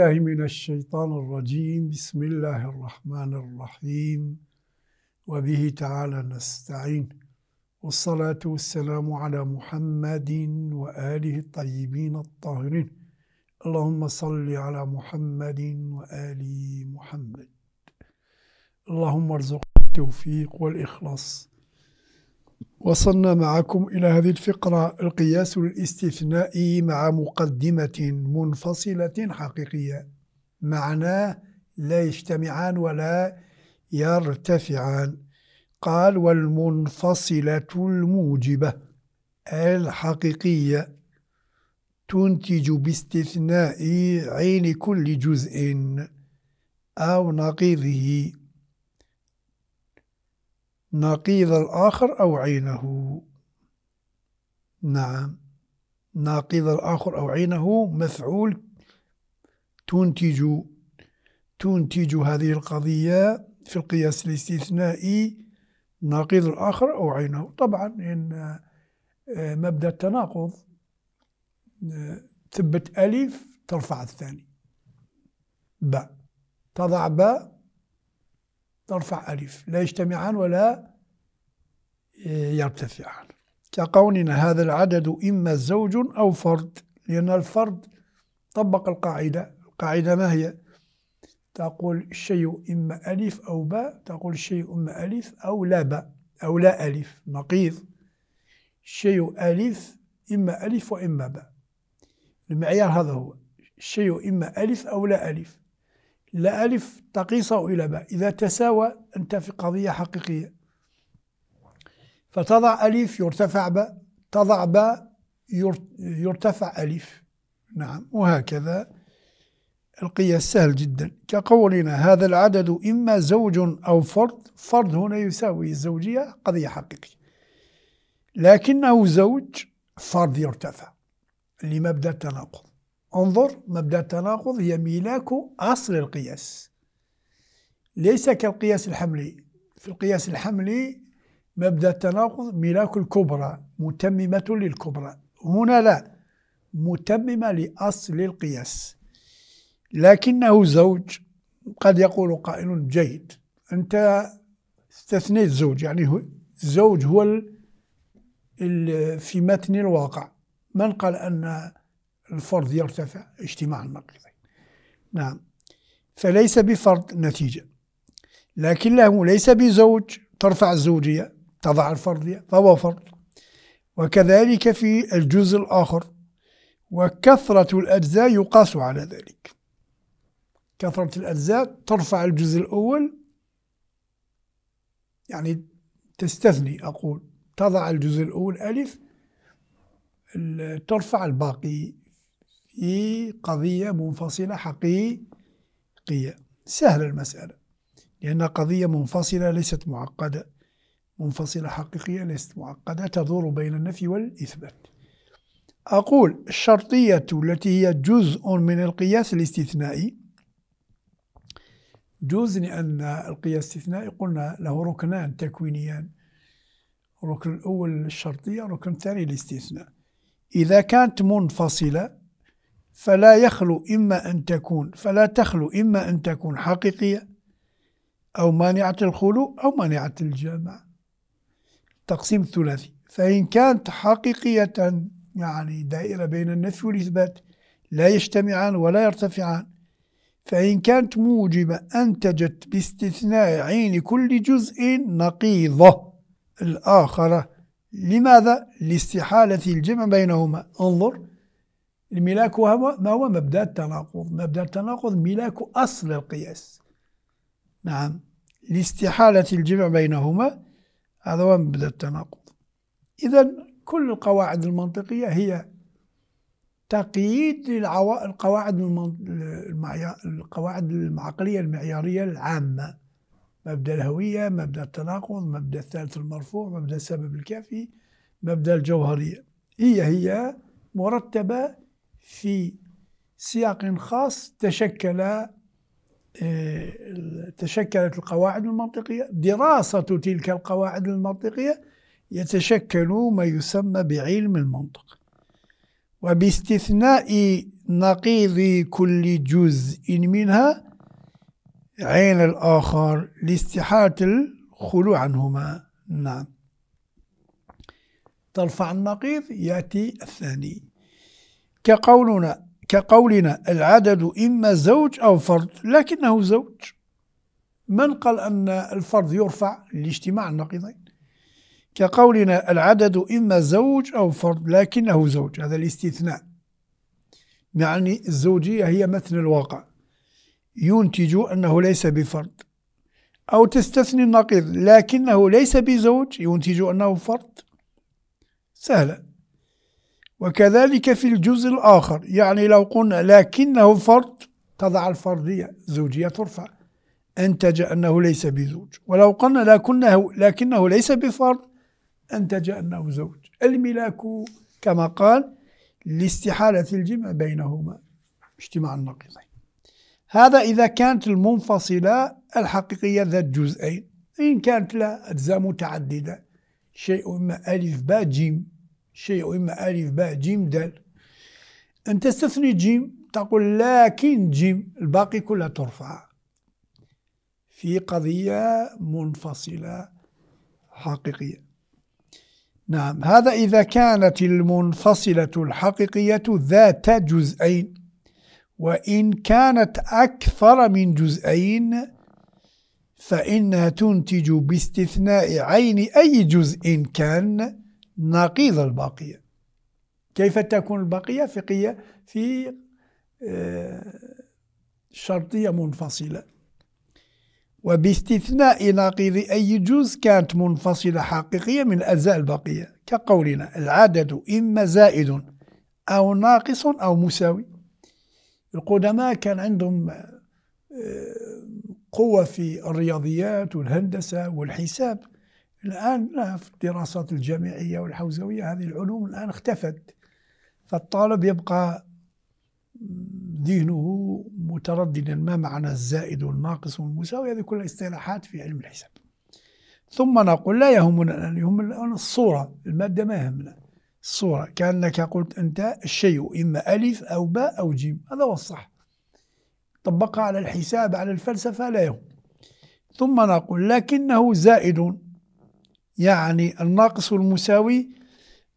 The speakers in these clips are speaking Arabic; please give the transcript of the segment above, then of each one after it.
بالله من الشيطان الرجيم بسم الله الرحمن الرحيم وبه تعالى نستعين والصلاة والسلام على محمد وآله الطيبين الطاهرين اللهم صل على محمد وآل محمد اللهم ارزق التوفيق والإخلاص وصلنا معكم إلى هذه الفقرة القياس الاستثنائي مع مقدمة منفصلة حقيقية معناه لا يجتمعان ولا يرتفعان قال والمنفصلة الموجبة الحقيقية تنتج باستثناء عين كل جزء أو نقيضه نقيض الآخر أو عينه نعم نقيض الآخر أو عينه مفعول تنتج تنتج هذه القضية في القياس الاستثنائي نقيض الآخر أو عينه طبعا إن آه، مبدأ التناقض آه، ثبت ألف ترفع الثاني ب تضع ب ترفع ألف لا يجتمعان ولا آه، يرتفعان كقولنا هذا العدد إما زوج أو فرد لأن الفرد طبق القاعدة القاعدة ما هي؟ تقول الشيء إما ألف أو باء تقول الشيء إما ألف أو لا باء أو لا ألف نقيض الشيء ألف إما ألف وإما باء المعيار هذا هو الشيء إما ألف أو لا ألف لا ألف تقيسه إلى باء إذا تساوى أنت في قضية حقيقية فتضع ألف يرتفع باء تضع باء يرتفع ألف نعم وهكذا القياس سهل جدا كقولنا هذا العدد إما زوج أو فرد فرد هنا يساوي الزوجية قضية حقيقية لكنه زوج فرد يرتفع لمبدأ التناقض انظر مبدأ التناقض هي ميلاك أصل القياس ليس كالقياس الحملي في القياس الحملي مبدأ التناقض ميلاك الكبرى متممة للكبرى هنا لا متممة لأصل القياس لكنه زوج قد يقول قائل جيد أنت استثنيت زوج يعني هو الزوج هو في متن الواقع من قال أن الفرض يرتفع اجتماع النقيضين نعم فليس بفرض نتيجة لكنه ليس بزوج ترفع الزوجية تضع الفرضية فهو فرض وكذلك في الجزء الآخر وكثرة الأجزاء يقاس على ذلك كثرة الأجزاء ترفع الجزء الأول يعني تستثني أقول تضع الجزء الأول ألف ترفع الباقي قضية منفصلة حقيقية سهلة المسألة لأن قضية منفصلة ليست معقدة منفصلة حقيقية ليست معقدة تدور بين النفي والإثبات أقول الشرطية التي هي جزء من القياس الاستثنائي جزء لأن القياس الاستثنائي قلنا له ركنان تكوينيان الركن الأول الشرطية الركن الثاني الاستثناء إذا كانت منفصلة فلا يخلو إما أن تكون فلا تخلو إما أن تكون حقيقية أو مانعة الخلو أو مانعة الجمع تقسيم ثلاثي فإن كانت حقيقية يعني دائرة بين النفي والإثبات لا يجتمعان ولا يرتفعان فإن كانت موجبة أنتجت باستثناء عين كل جزء نقيضة الآخرة لماذا؟ لاستحالة الجمع بينهما انظر الملاك هو ما هو مبدأ التناقض مبدأ التناقض ملاك أصل القياس نعم لاستحالة الجمع بينهما هذا هو مبدأ التناقض إذا كل القواعد المنطقية هي تقييد للقواعد القواعد العقلية المعيارية العامة مبدأ الهوية مبدأ التناقض مبدأ الثالث المرفوع مبدأ السبب الكافي مبدأ الجوهرية هي هي مرتبة في سياق خاص تشكل آه، تشكلت القواعد المنطقية دراسة تلك القواعد المنطقية يتشكل ما يسمى بعلم المنطق وباستثناء نقيض كل جزء منها عين الآخر لاستحالة الخلو عنهما نعم ترفع النقيض يأتي الثاني كقولنا كقولنا العدد إما زوج أو فرد لكنه زوج من قال أن الفرد يرفع لاجتماع النقيضين كقولنا العدد إما زوج أو فرد لكنه زوج هذا الاستثناء يعني الزوجية هي مثل الواقع ينتج أنه ليس بفرد أو تستثني النقيض لكنه ليس بزوج ينتج أنه فرد سهلة وكذلك في الجزء الآخر يعني لو قلنا لكنه فرد تضع الفرضية زوجية ترفع أنتج أنه ليس بزوج ولو قلنا لكنه, لكنه ليس بفرد أنتج أنه زوج الملاك كما قال لاستحالة الجمع بينهما اجتماع النقيضين هذا إذا كانت المنفصلة الحقيقية ذات جزئين إن كانت لا أجزاء متعددة شيء ما ألف باء جيم شيء وإما ألف باء جيم دال أن تستثني جيم تقول لكن جيم الباقي كلها ترفع في قضية منفصلة حقيقية نعم هذا إذا كانت المنفصلة الحقيقية ذات جزئين وإن كانت أكثر من جزئين فإنها تنتج باستثناء عين أي جزء كان نقيض الباقية كيف تكون الباقية فقهية في آه، شرطية منفصلة وباستثناء ناقيض أي جزء كانت منفصلة حقيقية من الأجزاء الباقية كقولنا العدد إما زائد أو ناقص أو مساوي القدماء كان عندهم آه، قوة في الرياضيات والهندسة والحساب الآن في الدراسات الجامعية والحوزوية هذه العلوم الآن اختفت فالطالب يبقى ذهنه مترددا ما معنى الزائد والناقص والمساوي هذه كلها اصطلاحات في علم الحساب ثم نقول لا يهمنا الآن يهمنا الآن الصورة المادة ما يهمنا الصورة كأنك قلت أنت الشيء إما ألف أو باء أو جيم هذا هو الصح طبقها على الحساب على الفلسفة لا يهم ثم نقول لكنه زائد يعني الناقص والمساوي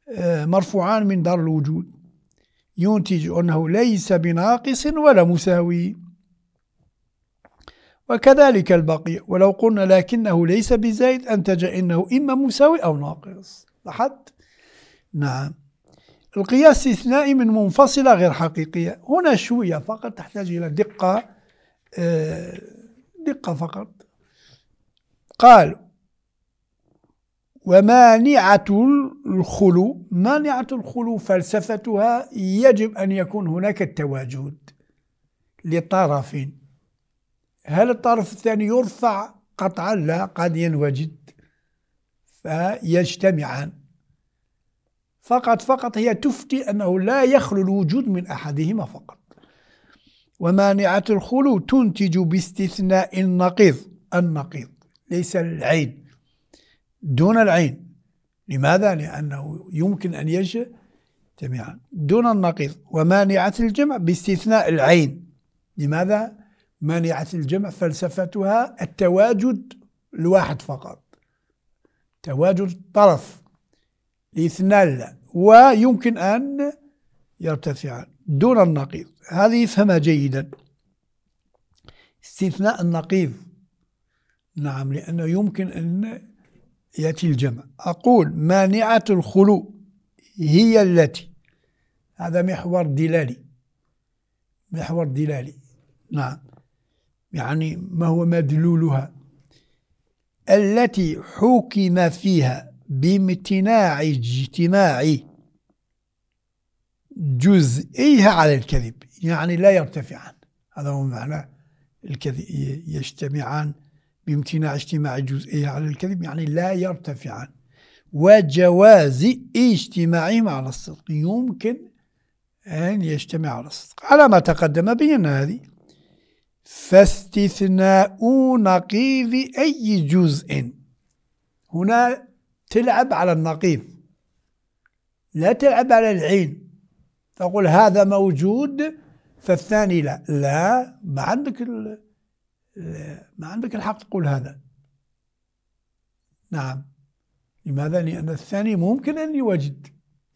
آه، مرفوعان من دار الوجود ينتج أنه ليس بناقص ولا مساوي وكذلك البقية ولو قلنا لكنه ليس بزائد أنتج إنه إما مساوي أو ناقص لاحظت؟ نعم القياس استثنائي من منفصلة غير حقيقية هنا شوية فقط تحتاج إلى دقة آه، دقة فقط قال ومانعة الخلو مانعة الخلو فلسفتها يجب أن يكون هناك التواجد لطرف هل الطرف الثاني يرفع قطعا لا قد ينوجد فيجتمعان فقط فقط هي تفتي أنه لا يخلو الوجود من أحدهما فقط ومانعة الخلو تنتج باستثناء النقيض النقيض ليس العيب دون العين لماذا؟ لأنه يمكن أن يجي جميعا دون النقيض ومانعة الجمع باستثناء العين لماذا؟ مانعة الجمع فلسفتها التواجد الواحد فقط تواجد طرف لاثنان لا ويمكن أن يرتفعان دون النقيض هذه يفهمها جيدا استثناء النقيض نعم لأنه يمكن أن يأتي الجمع أقول مانعة الخلو هي التي هذا محور دلالي محور دلالي نعم يعني ما هو مدلولها التي حكم فيها بامتناع اجتماع جزئيها على الكذب يعني لا يرتفعان هذا هو معنى الكذب يجتمعان بامتناع اجتماع الجزئية على الكذب يعني لا يرتفعان وجواز اجتماعهما على الصدق يمكن أن يجتمع على الصدق على ما تقدم بينا هذه فاستثناء نقيض أي جزء هنا تلعب على النقيض لا تلعب على العين تقول هذا موجود فالثاني لا لا ما عندك ما عندك الحق تقول هذا نعم لماذا؟ لأن الثاني ممكن أن يوجد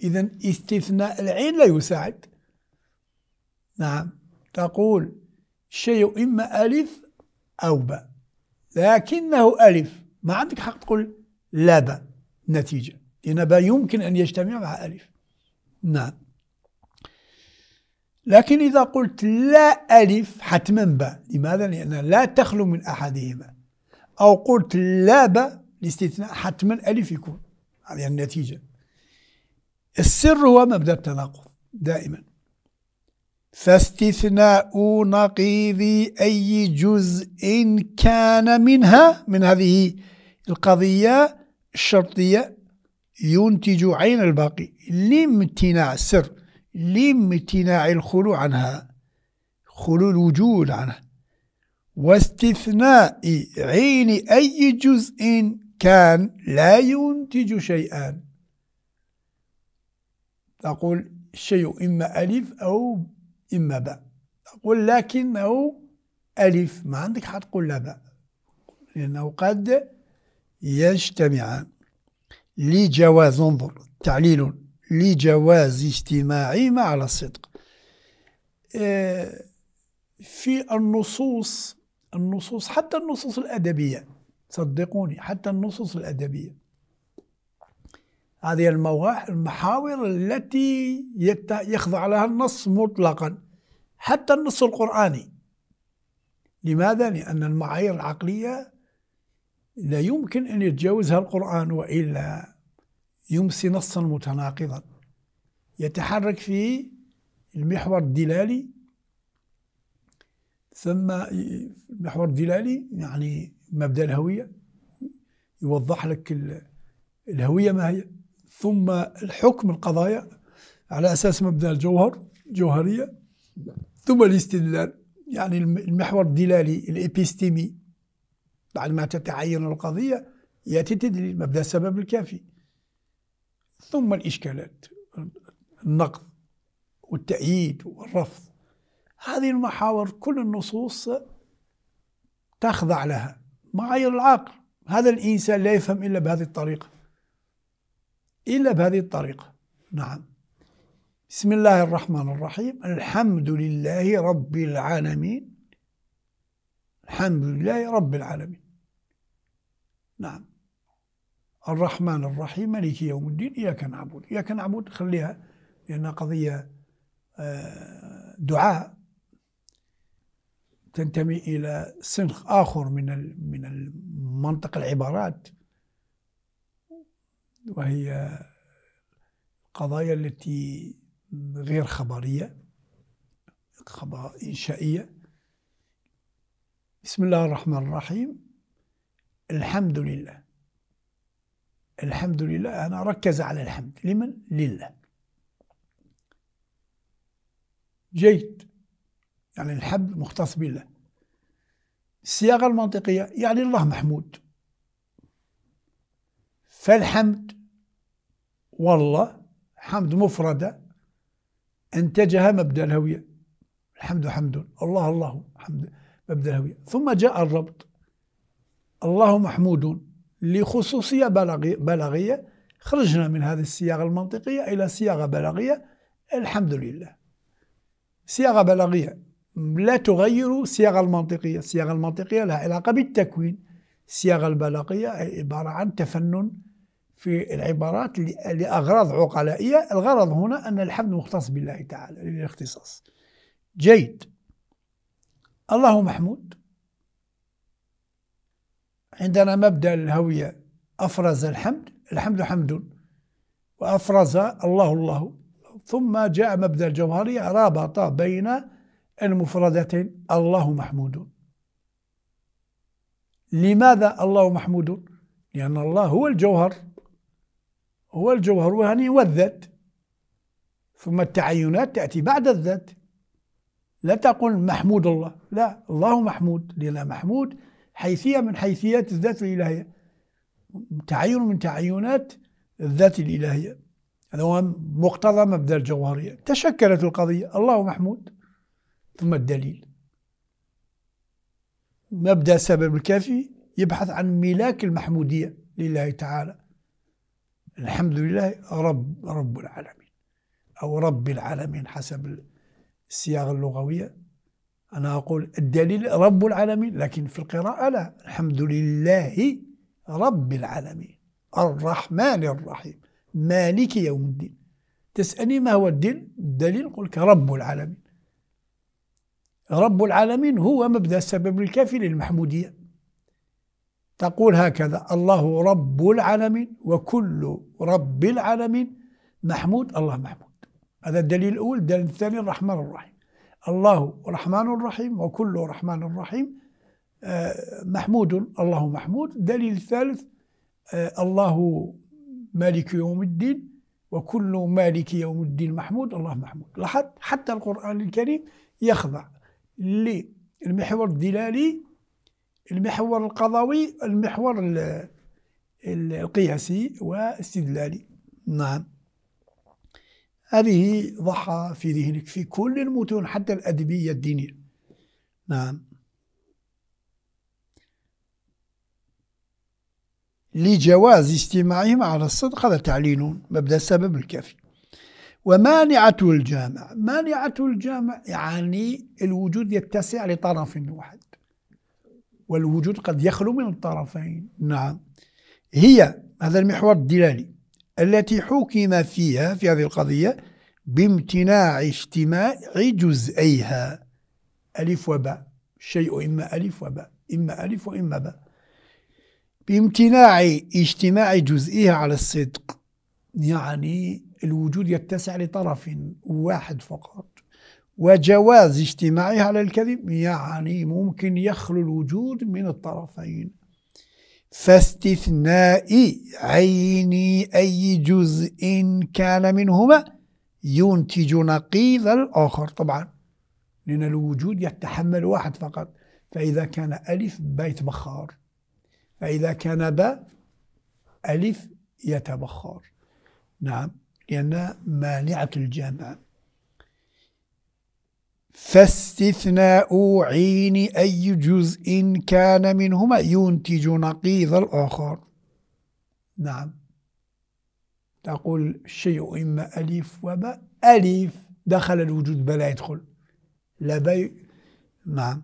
إذا استثناء العين لا يساعد نعم تقول شيء إما ألف أو باء لكنه ألف ما عندك حق تقول لا باء نتيجة لأن باء يمكن أن يجتمع مع ألف نعم لكن إذا قلت لا ألف حتما باء لماذا؟ لأن لا تخلو من أحدهما أو قلت لا باء لاستثناء حتما ألف يكون هذه النتيجة السر هو مبدأ التناقض دائما فاستثناء نقيض أي جزء كان منها من هذه القضية الشرطية ينتج عين الباقي لامتناع السر لامتناع الخلو عنها خلو الوجود عنها واستثناء عين أي جزء كان لا ينتج شيئا تقول الشيء إما ألف أو إما باء تقول لكنه ألف ما عندك حتقول لا باء لأنه قد يجتمعان لجواز انظر تعليل لجواز اجتماعي مع على الصدق آه، في النصوص النصوص حتى النصوص الأدبية صدقوني حتى النصوص الأدبية هذه المحاور التي يخضع لها النص مطلقا حتى النص القرآني لماذا؟ لأن المعايير العقلية لا يمكن أن يتجاوزها القرآن وإلا يمسي نصا متناقضا يتحرك في المحور الدلالي ثم المحور الدلالي يعني مبدا الهويه يوضح لك الهويه ما هي ثم الحكم القضايا على اساس مبدا الجوهر جوهريه ثم الاستدلال يعني المحور الدلالي الابيستيمي بعد ما تتعين القضيه ياتي تدليل مبدا السبب الكافي ثم الإشكالات النقد والتأييد والرفض هذه المحاور كل النصوص تخضع لها معايير العقل هذا الإنسان لا يفهم إلا بهذه الطريقة إلا بهذه الطريقة نعم بسم الله الرحمن الرحيم الحمد لله رب العالمين الحمد لله رب العالمين نعم الرحمن الرحيم مالك يوم الدين إياك نعبد إياك نعبد خليها لأنها قضية آه، دعاء تنتمي إلى سنخ آخر من من منطق العبارات وهي القضايا التي غير خبرية إنشائية بسم الله الرحمن الرحيم الحمد لله الحمد لله أنا ركز على الحمد لمن؟ لله جيد يعني الحمد مختص بالله الصياغة المنطقية يعني الله محمود فالحمد والله حمد مفردة أنتجها مبدأ الهوية الحمد حمد الله الله حمد مبدأ الهوية ثم جاء الربط الله محمود لخصوصية بلاغية خرجنا من هذه الصياغة المنطقية إلى صياغة بلاغية الحمد لله صياغة بلاغية لا تغير الصياغة المنطقية الصياغة المنطقية لها علاقة بالتكوين الصياغة البلاغية عبارة عن تفنن في العبارات لأغراض عقلائية الغرض هنا أن الحمد مختص بالله تعالى للاختصاص جيد الله محمود عندنا مبدأ الهوية أفرز الحمد الحمد حمد وأفرز الله الله ثم جاء مبدأ الجوهرية رابط بين المفردتين الله محمود لماذا الله محمود لأن الله هو الجوهر هو الجوهر وهني والذات ثم التعينات تأتي بعد الذات لا تقل محمود الله لا الله محمود لأن محمود حيثية من حيثيات الذات الإلهية تعين من تعينات الذات الإلهية هذا هو مقتضى مبدأ الجوهرية تشكلت القضية الله محمود ثم الدليل مبدأ السبب الكافي يبحث عن ملاك المحمودية لله تعالى الحمد لله رب رب العالمين أو رب العالمين حسب الصياغة اللغوية أنا أقول الدليل رب العالمين لكن في القراءة لا الحمد لله رب العالمين الرحمن الرحيم مالك يوم الدين تسألني ما هو الدين الدليل قلت رب العالمين رب العالمين هو مبدأ السبب الكافي للمحمودية تقول هكذا الله رب العالمين وكل رب العالمين محمود الله محمود هذا الدليل الأول الدليل الثاني الرحمن الرحيم الله رحمن رحيم وكل رحمن رحيم آه، محمود الله محمود دليل الثالث آه، الله مالك يوم الدين وكل مالك يوم الدين محمود الله محمود لاحظ حتى القرآن الكريم يخضع للمحور الدلالي المحور القضوي المحور القياسي والاستدلالي نعم هذه ضحى في ذهنك في كل المتون حتى الأدبية الدينية نعم لجواز اجتماعهم على الصدق هذا تعليل مبدأ السبب الكافي ومانعة الجامع مانعة الجامع يعني الوجود يتسع لطرف واحد والوجود قد يخلو من الطرفين نعم هي هذا المحور الدلالي التي حكم فيها في هذه القضية بامتناع اجتماع جزئيها ألف وباء الشيء إما ألف وباء إما ألف وإما باء بامتناع اجتماع جزئيها على الصدق يعني الوجود يتسع لطرف واحد فقط وجواز اجتماعها على الكذب يعني ممكن يخلو الوجود من الطرفين فاستثناء عين أي جزء كان منهما ينتج نقيض الآخر طبعا لأن الوجود يتحمل واحد فقط فإذا كان ألف بيت بخار فإذا كان باء ألف يتبخر نعم لأن مانعة الجامعة فاستثناء عين أي جزء كان منهما ينتج نقيض الآخر نعم تقول الشيء إما ألف وباء ألف دخل الوجود باء لا يدخل لا باء نعم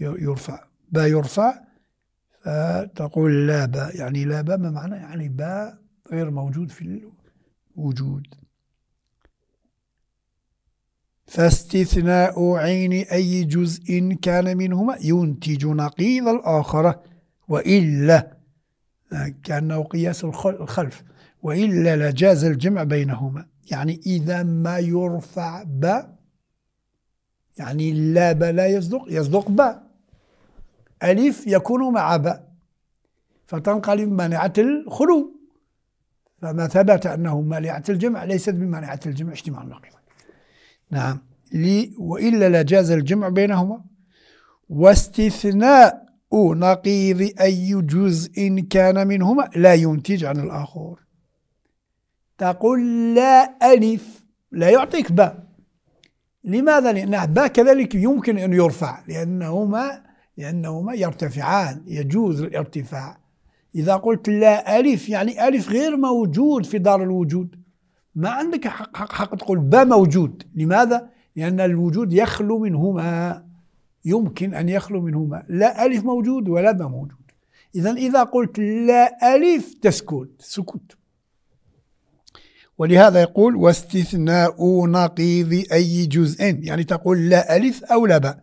يرفع باء يرفع فتقول لا باء يعني لا باء ما معنى يعني باء غير موجود في الوجود فاستثناء عين أي جزء كان منهما ينتج نقيض الآخرة وإلا كأنه قياس الخلف وإلا لجاز الجمع بينهما يعني إذا ما يرفع ب يعني لا ب لا يصدق يصدق ب ألف يكون مع با فتنقلب مانعة الخلو فما ثبت أنه مانعة الجمع ليست بمانعة الجمع اجتماع النقيض نعم لي وإلا لجاز الجمع بينهما واستثناء نقيض أي جزء كان منهما لا ينتج عن الآخر تقول لا ألف لا يعطيك باء لماذا؟ لأن باء كذلك يمكن أن يرفع لأنهما لأنهما يرتفعان يجوز الارتفاع إذا قلت لا ألف يعني ألف غير موجود في دار الوجود ما عندك حق حق, حق تقول با موجود لماذا؟ لأن الوجود يخلو منهما يمكن أن يخلو منهما لا ألف موجود ولا با موجود إذا إذا قلت لا ألف تسكت سكوت ولهذا يقول واستثناء نقيض أي جزء يعني تقول لا ألف أو لا باء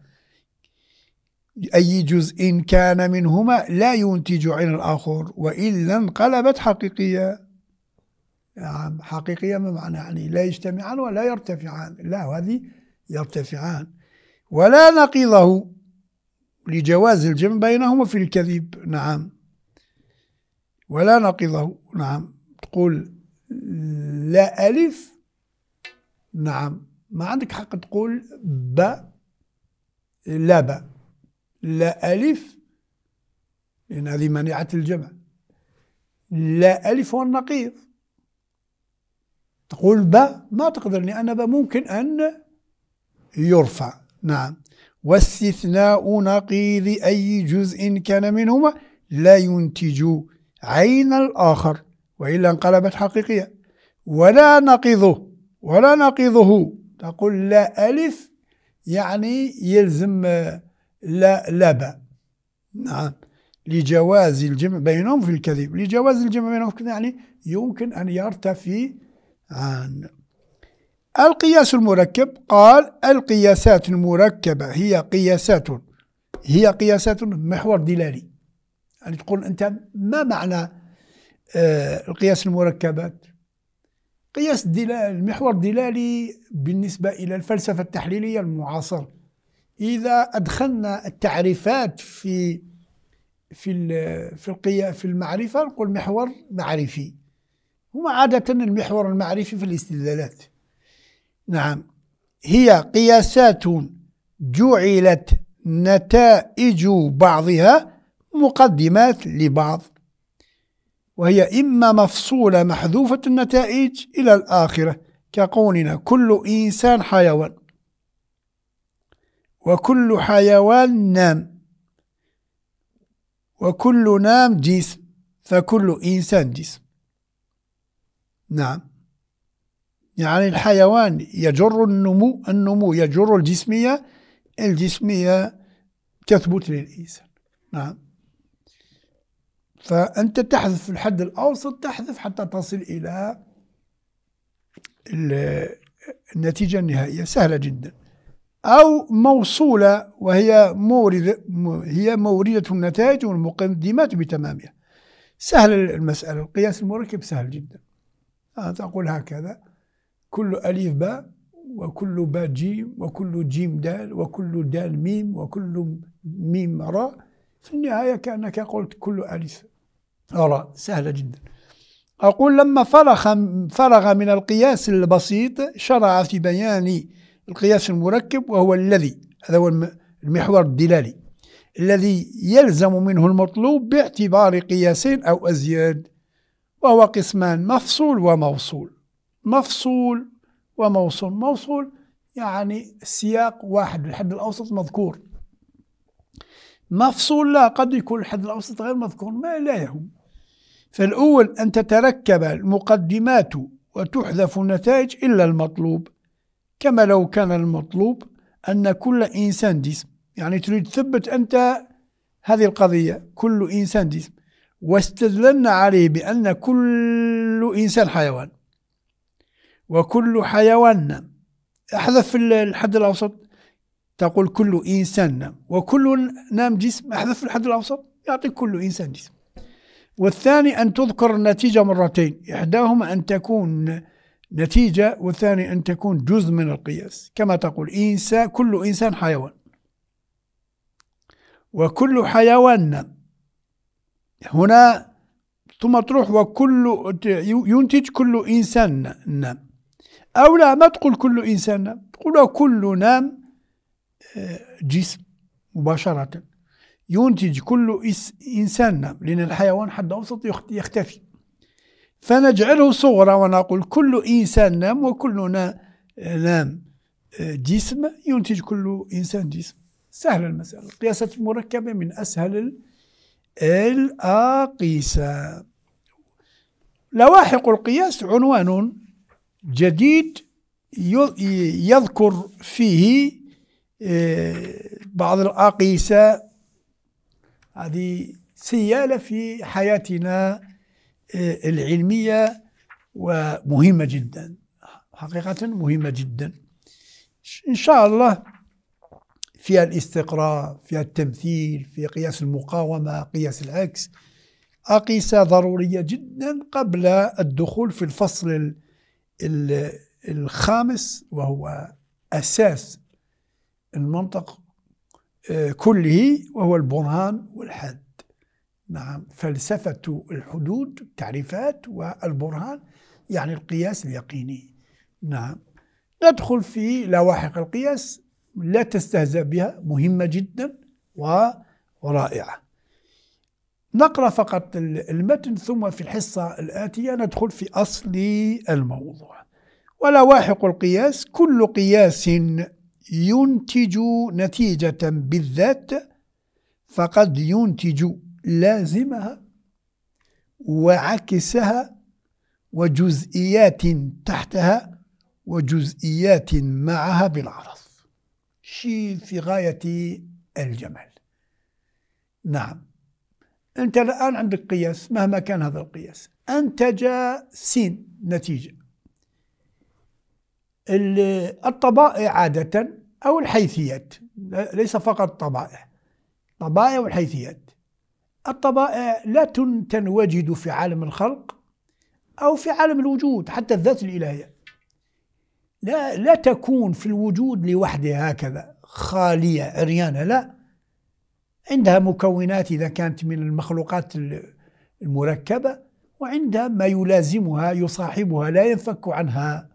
أي جزء كان منهما لا ينتج عن الآخر وإلا انقلبت حقيقية نعم يعني حقيقية ما معنى يعني لا يجتمعان ولا يرتفعان لا هذه يرتفعان ولا نقيضه لجواز الجمع بينهما في الكذب نعم ولا نقيضه نعم تقول لا ألف نعم ما عندك حق تقول ب لا ب لا ألف لأن هذه منيعة الجمع لا ألف هو النقيض تقول ب ما تقدر لأن ب ممكن أن يرفع نعم واستثناء نقيض أي جزء كان منهما لا ينتج عين الآخر وإلا انقلبت حقيقية ولا نقضه ولا نقضه تقول لا ألف يعني يلزم لا لا باء نعم لجواز الجمع بينهم في الكذب لجواز الجمع بينهم في الكذب يعني يمكن أن يرتفي عن القياس المركب قال القياسات المركبة هي قياسات هي قياسات محور دلالي يعني تقول أنت ما معنى آه القياس المركبات قياس دلال محور دلالي بالنسبة إلى الفلسفة التحليلية المعاصرة إذا أدخلنا التعريفات في في في في المعرفة نقول محور معرفي هما عادة المحور المعرفي في الاستدلالات نعم هي قياسات جعلت نتائج بعضها مقدمات لبعض وهي إما مفصولة محذوفة النتائج إلى الآخرة كقولنا كل إنسان حيوان وكل حيوان نام وكل نام جسم فكل إنسان جسم نعم يعني الحيوان يجر النمو النمو يجر الجسمية الجسمية تثبت للإنسان نعم فأنت تحذف في الحد الأوسط تحذف حتى تصل إلى النتيجة النهائية سهلة جدا أو موصولة وهي موردة هي موردة النتائج والمقدمات بتمامها سهل المسألة القياس المركب سهل جدا آه، تقول هكذا كل ألف باء وكل باء جيم وكل جيم دال وكل دال ميم وكل ميم راء في النهاية كأنك قلت كل ألف راء سهلة جدا أقول لما فرغ فرغ من القياس البسيط شرع في بيان القياس المركب وهو الذي هذا هو المحور الدلالي الذي يلزم منه المطلوب باعتبار قياسين أو أزياد وهو قسمان مفصول وموصول مفصول وموصول موصول يعني سياق واحد الحد الأوسط مذكور مفصول لا قد يكون الحد الأوسط غير مذكور ما لا يهم فالأول أن تتركب المقدمات وتحذف النتائج إلا المطلوب كما لو كان المطلوب أن كل إنسان جسم يعني تريد تثبت أنت هذه القضية كل إنسان جسم واستدللنا عليه بأن كل إنسان حيوان وكل حيوان نام احذف الحد الأوسط تقول كل إنسان نام وكل نام جسم احذف الحد الأوسط يعطي كل إنسان جسم والثاني أن تذكر النتيجة مرتين إحداهما أن تكون نتيجة والثاني أن تكون جزء من القياس كما تقول إنسان كل إنسان حيوان وكل حيوان نام هنا ثم تروح وكل ينتج كل إنسان نام أو لا ما تقول كل إنسان نام تقول كل نام آه، جسم مباشرة ينتج كل إنسان نام لأن الحيوان حد أوسط يختفي فنجعله صغرى ونقول كل إنسان نام وكل نام آه، جسم ينتج كل إنسان جسم سهل المسألة القياسات المركبة من أسهل الأقيسة لواحق القياس عنوان جديد يذكر فيه آه، بعض الأقيسة هذه سيالة في حياتنا آه، العلمية ومهمة جدا حقيقة مهمة جدا إن شاء الله فيها الاستقراء فيها التمثيل في قياس المقاومة قياس العكس أقيسة ضرورية جدا قبل الدخول في الفصل الخامس وهو أساس المنطق آه، كله وهو البرهان والحد نعم فلسفة الحدود التعريفات والبرهان يعني القياس اليقيني نعم ندخل في لواحق القياس لا تستهزأ بها مهمة جدا ورائعة نقرأ فقط المتن ثم في الحصة الآتية ندخل في أصل الموضوع ولواحق القياس كل قياس ينتج نتيجة بالذات فقد ينتج لازمها وعكسها وجزئيات تحتها وجزئيات معها بالعرض شيء في غاية الجمال نعم أنت الآن عندك قياس مهما كان هذا القياس أنتج سين نتيجة الطبائع عادة أو الحيثيات ليس فقط طبائع طبائع والحيثيات الطبائع لا تنوجد في عالم الخلق أو في عالم الوجود حتى الذات الإلهية لا لا تكون في الوجود لوحدها هكذا خالية عريانة لا عندها مكونات إذا كانت من المخلوقات المركبة وعندها ما يلازمها يصاحبها لا ينفك عنها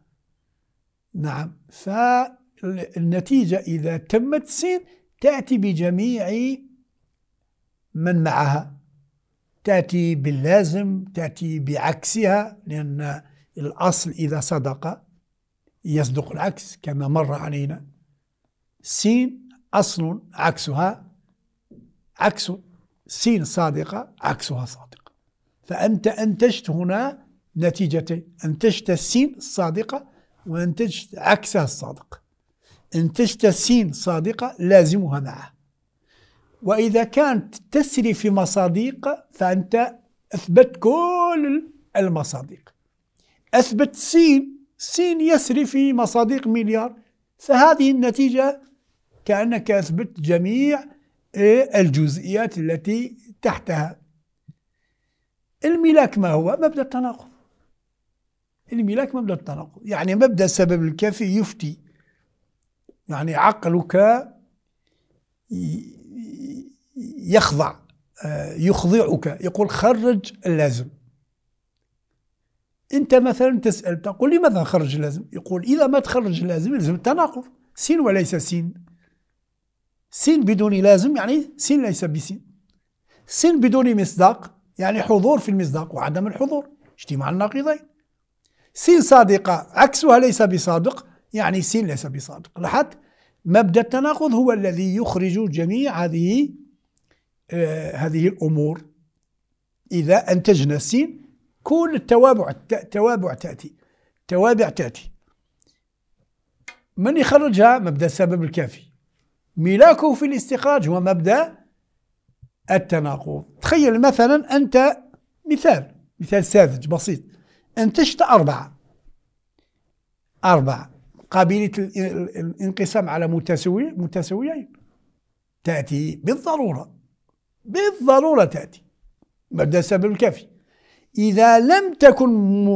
نعم فالنتيجة إذا تمت سين تأتي بجميع من معها تأتي باللازم تأتي بعكسها لأن الأصل إذا صدق يصدق العكس كما مر علينا سين أصل عكسها عكس سين صادقة عكسها صادق فأنت أنتجت هنا نتيجتين أنتجت السين الصادقة وأنتجت عكسها الصادق أنتجت سين صادقة لازمها معه وإذا كانت تسري في مصادق فأنت أثبت كل المصادق أثبت سين الصين يسري في مصادق مليار فهذه النتيجة كأنك أثبت جميع آه، الجزئيات التي تحتها الملاك ما هو؟ مبدأ التناقض الملاك مبدأ التناقض يعني مبدأ السبب الكافي يفتي يعني عقلك يخضع آه، يخضعك يقول خرج اللازم انت مثلا تسال تقول لماذا خرج لازم يقول اذا ما تخرج لازم يلزم التناقض سين وليس سين سين بدون لازم يعني سين ليس بسين سين بدون مصداق يعني حضور في المصداق وعدم الحضور اجتماع الناقضين سين صادقة عكسها ليس بصادق يعني سين ليس بصادق لاحظت مبدأ التناقض هو الذي يخرج جميع هذه آه هذه الأمور إذا أنتجنا السين كل التوابع التوابع تأتي توابع تأتي من يخرجها مبدأ السبب الكافي ملاكه في الاستخراج هو مبدأ التناقض تخيل مثلا أنت مثال مثال ساذج بسيط أنتجت أربعة أربعة قابلية الانقسام على متساوية متساويين تأتي بالضرورة بالضرورة تأتي مبدأ السبب الكافي إذا لم تكن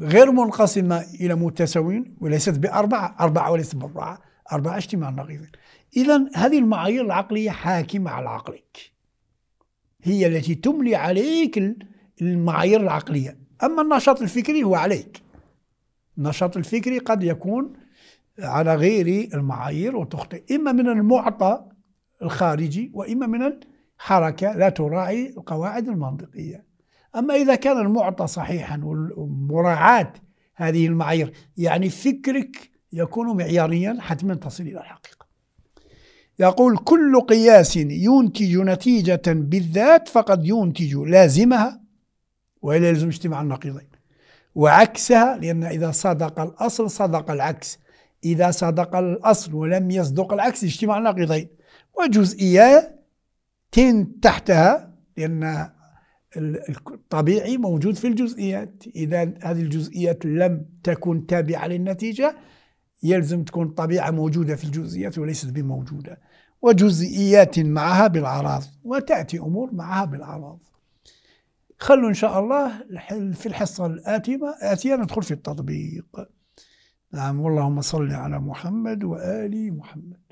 غير منقسمة إلى متساويين وليست بأربعة أربعة وليست بأربعة أربعة اجتماع نقيض إذا هذه المعايير العقلية حاكمة على عقلك هي التي تملي عليك المعايير العقلية أما النشاط الفكري هو عليك النشاط الفكري قد يكون على غير المعايير وتخطئ إما من المعطى الخارجي وإما من حركة لا تراعي القواعد المنطقية أما إذا كان المعطى صحيحا ومراعاة هذه المعايير يعني فكرك يكون معياريا حتما تصل إلى الحقيقة يقول كل قياس ينتج نتيجة بالذات فقد ينتج لازمها وإلا يلزم اجتماع النقيضين وعكسها لأن إذا صدق الأصل صدق العكس إذا صدق الأصل ولم يصدق العكس اجتماع النقيضين وجزئية تين تحتها لأن الطبيعي موجود في الجزئيات إذا هذه الجزئيات لم تكن تابعة للنتيجة يلزم تكون طبيعة موجودة في الجزئيات وليست بموجودة وجزئيات معها بالعراض وتأتي أمور معها بالعراض خلوا إن شاء الله في الحصة الآتمة آتية ندخل في التطبيق نعم اللهم صل على محمد وآل محمد